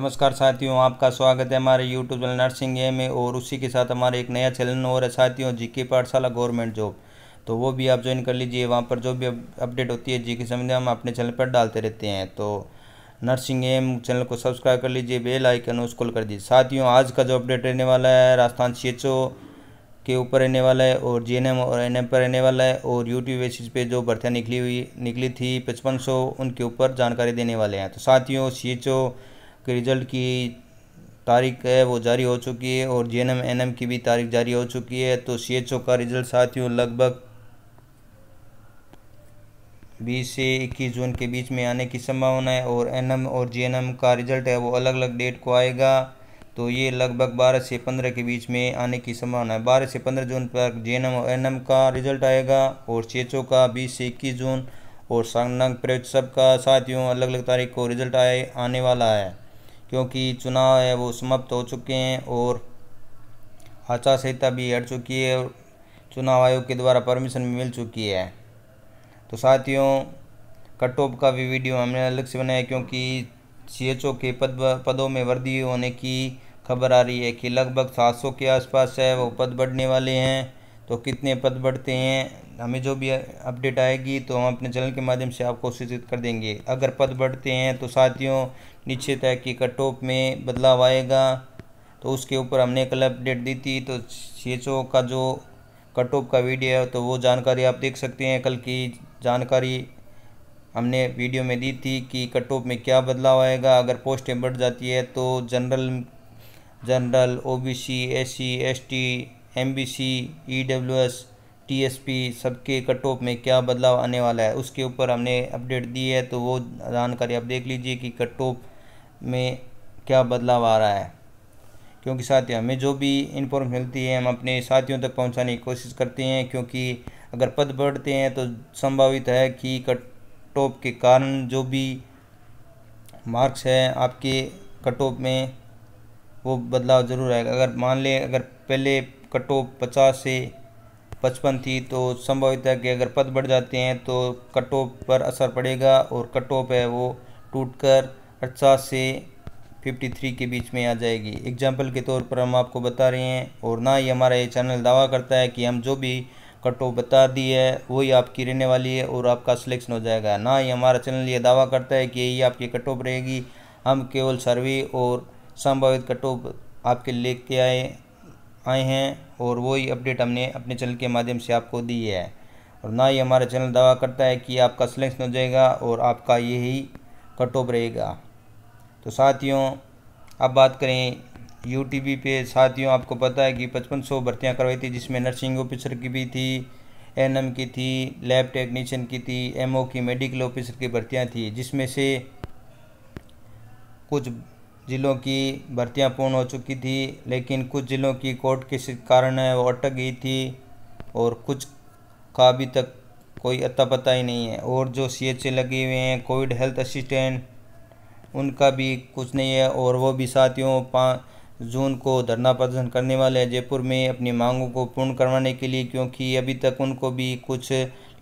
नमस्कार साथियों आपका स्वागत है हमारे यूट्यूब चैनल नर्सिंग ए में और उसी के साथ हमारे एक नया चैनल और है साथियों जी के पाठशाला गवर्नमेंट जॉब तो वो भी आप ज्वाइन कर लीजिए वहाँ पर जो भी अपडेट होती है जी के संबंध हम अपने चैनल पर डालते रहते हैं तो नर्सिंग एम चैनल को सब्सक्राइब कर लीजिए बेल आइकन उसको कर दीजिए साथियों आज का जो अपडेट रहने वाला है राजस्थान सी के ऊपर रहने वाला है और जी और एन पर रहने वाला है और यूट्यूब बेसिस पे जो भर्तियाँ निकली हुई निकली थी पचपन उनके ऊपर जानकारी देने वाले हैं तो साथियों सी के रिज़ल्ट की तारीख है वो जारी हो चुकी है और जे एन की भी तारीख जारी हो चुकी है तो सी एच ओ का रिज़ल्ट साथियों लगभग बीस से इक्कीस जून के बीच में आने की संभावना है और एन और जे का रिज़ल्ट है वो अलग अलग डेट को आएगा तो ये लगभग 12 से 15 के बीच में आने की संभावना है 12 से 15 जून तक जे और एन का रिजल्ट आएगा और सी का बीस से इक्कीस जून और सांगनांग प्रयोग सबका का साथियों अलग अलग तारीख को रिजल्ट आए आने वाला है क्योंकि चुनाव है वो समाप्त हो चुके हैं और आचार संहिता भी हट चुकी है और चुनाव आयोग के द्वारा परमिशन भी मिल चुकी है तो साथियों कट ऑफ का भी वीडियो हमने अलग से बनाया क्योंकि सी के पद पदों में वृद्धि होने की खबर आ रही है कि लगभग सात के आसपास है वो पद बढ़ने वाले हैं तो कितने पद बढ़ते हैं हमें जो भी अपडेट आएगी तो हम अपने चैनल के माध्यम से आपको सूचित कर देंगे अगर पद बढ़ते हैं तो साथियों निश्चित है कि कट ऑफ में बदलाव आएगा तो उसके ऊपर हमने कल अपडेट दी थी तो सी का जो कट ऑफ का वीडियो है तो वो जानकारी आप देख सकते हैं कल की जानकारी हमने वीडियो में दी थी कि कट ऑफ में क्या बदलाव आएगा अगर पोस्टें बढ़ जाती है तो general general OBC SC ST M B C E W S T S P सबके कट ऑफ में क्या बदलाव आने वाला है उसके ऊपर हमने अपडेट दी है तो वो जानकारी आप देख लीजिए कि कट ऑफ में क्या बदलाव आ रहा है क्योंकि साथी हमें जो भी इन्फॉर्मेशन मिलती है हम अपने साथियों तक पहुंचाने की कोशिश करते हैं क्योंकि अगर पद बढ़ते हैं तो संभावित है कि कट ऑफ के कारण जो भी मार्क्स हैं आपके कट ऑफ में वो बदलाव ज़रूर आएगा अगर मान लें अगर पहले कटो पचास से पचपन थी तो संभवित है कि अगर पद बढ़ जाते हैं तो कटो पर असर पड़ेगा और कटो है वो टूटकर पचास से 53 के बीच में आ जाएगी एग्जाम्पल के तौर पर हम आपको बता रहे हैं और ना ही हमारा ये चैनल दावा करता है कि हम जो भी कट ऑफ बता दी है वही आपकी रहने वाली है और आपका सिलेक्शन हो जाएगा ना ही हमारा चैनल ये दावा करता है कि यही आपकी कट ऑफ रहेगी हम केवल सर्वे और संभावित कट ऑफ आपके लेके आए आए हैं और वही अपडेट हमने अपने चैनल के माध्यम से आपको दी है और ना ही हमारा चैनल दावा करता है कि आपका सिलेक्शन हो जाएगा और आपका यही कट ऑफ रहेगा तो साथियों अब बात करें यू पे साथियों आपको पता है कि पचपन सौ भर्तियाँ करवाई थी जिसमें नर्सिंग ऑफिसर की भी थी एनएम की थी लैब टेक्नीशियन की थी एमओ की मेडिकल ऑफिसर की भर्तियाँ थी जिसमें से कुछ ज़िलों की भर्तियां पूर्ण हो चुकी थी लेकिन कुछ ज़िलों की कोर्ट के कारण वो अटक गई थी और कुछ का अभी तक कोई अता पता ही नहीं है और जो सी एच ए लगे हुए हैं कोविड हेल्थ असिस्टेंट उनका भी कुछ नहीं है और वो भी साथियों पाँच जून को धरना प्रदर्शन करने वाले हैं जयपुर में अपनी मांगों को पूर्ण करवाने के लिए क्योंकि अभी तक उनको भी कुछ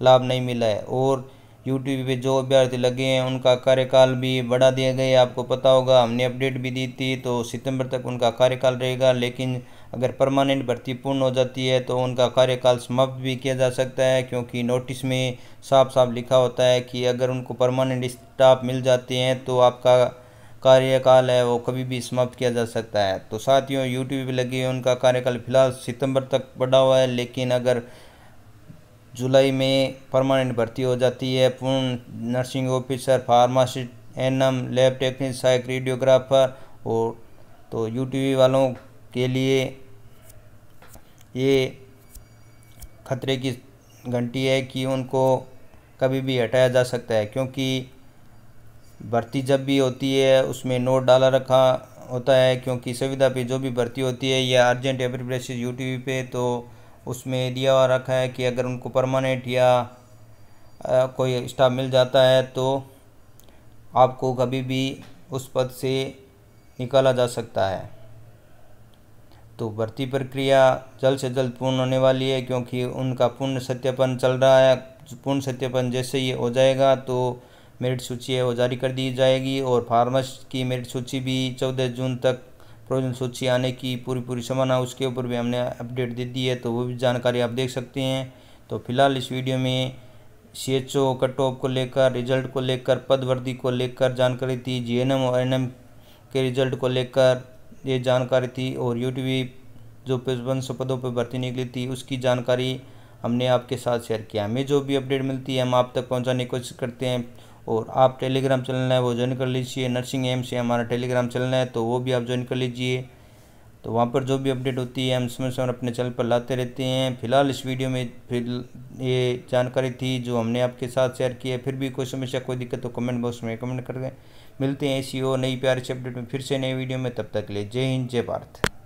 लाभ नहीं मिला है और यूट्यूब पे जो अभ्यर्थी लगे हैं उनका कार्यकाल भी बढ़ा दिया गया है आपको पता होगा हमने अपडेट भी दी थी तो सितंबर तक उनका कार्यकाल रहेगा लेकिन अगर परमानेंट भर्ती पूर्ण हो जाती है तो उनका कार्यकाल समाप्त भी किया जा सकता है क्योंकि नोटिस में साफ साफ लिखा होता है कि अगर उनको परमानेंट स्टाफ मिल जाते हैं तो आपका कार्यकाल है वो कभी भी समाप्त किया जा सकता है तो साथियों यूट्यूब पर लगे उनका कार्यकाल फिलहाल सितंबर तक बढ़ा हुआ है लेकिन अगर जुलाई में परमानेंट भर्ती हो जाती है पूर्ण nursing officer pharmacist ANM lab technique सहायक रेडियोग्राफर और तो यूटीवी वालों के लिए ये खतरे की घंटी है कि उनको कभी भी हटाया जा सकता है क्योंकि भर्ती जब भी होती है उसमें नोट डाला रखा होता है क्योंकि सुविधा पे जो भी भर्ती होती है या अर्जेंट एप्रीप्रेसिस यू टी वी पे तो उसमें दिया हुआ रखा है कि अगर उनको परमानेंट या कोई स्टाफ मिल जाता है तो आपको कभी भी उस पद से निकाला जा सकता है तो भर्ती प्रक्रिया जल्द से जल्द पूर्ण होने वाली है क्योंकि उनका पूर्ण सत्यापन चल रहा है पूर्ण सत्यापन जैसे ही हो जाएगा तो मेरिट सूची है वो जारी कर दी जाएगी और फार्मस की मेरिट सूची भी चौदह जून तक प्रोजन सूची आने की पूरी पूरी समाना उसके ऊपर भी हमने अपडेट दे दी है तो वो भी जानकारी आप देख सकते हैं तो फिलहाल इस वीडियो में C H O cut off को लेकर रिजल्ट को लेकर पदवर्दी को लेकर जानकारी थी जी एन एम और एन एम के रिजल्ट को लेकर ये जानकारी थी और यू जो पचपन सौ पदों पर भर्ती निकली थी उसकी जानकारी हमने आपके साथ शेयर किया हमें जो भी अपडेट मिलती है हम आप तक पहुंचाने की कोशिश करते हैं और आप टेलीग्राम चैनल है वो ज्वाइन कर लीजिए नर्सिंग एम से हमारा टेलीग्राम चैनल है तो वो भी आप ज्वाइन कर लीजिए तो वहाँ पर जो भी अपडेट होती है हम समय समय अपने चैनल पर लाते रहते हैं फिलहाल इस वीडियो में फिर ये जानकारी थी जो हमने आपके साथ शेयर की है फिर भी कोई समस्या कोई दिक्कत तो कमेंट बॉक्स में कमेंट कर दें मिलते हैं ऐसी और नई प्यारी अपडेट में फिर से नए वीडियो में तब तक ले जय हिंद जय भारत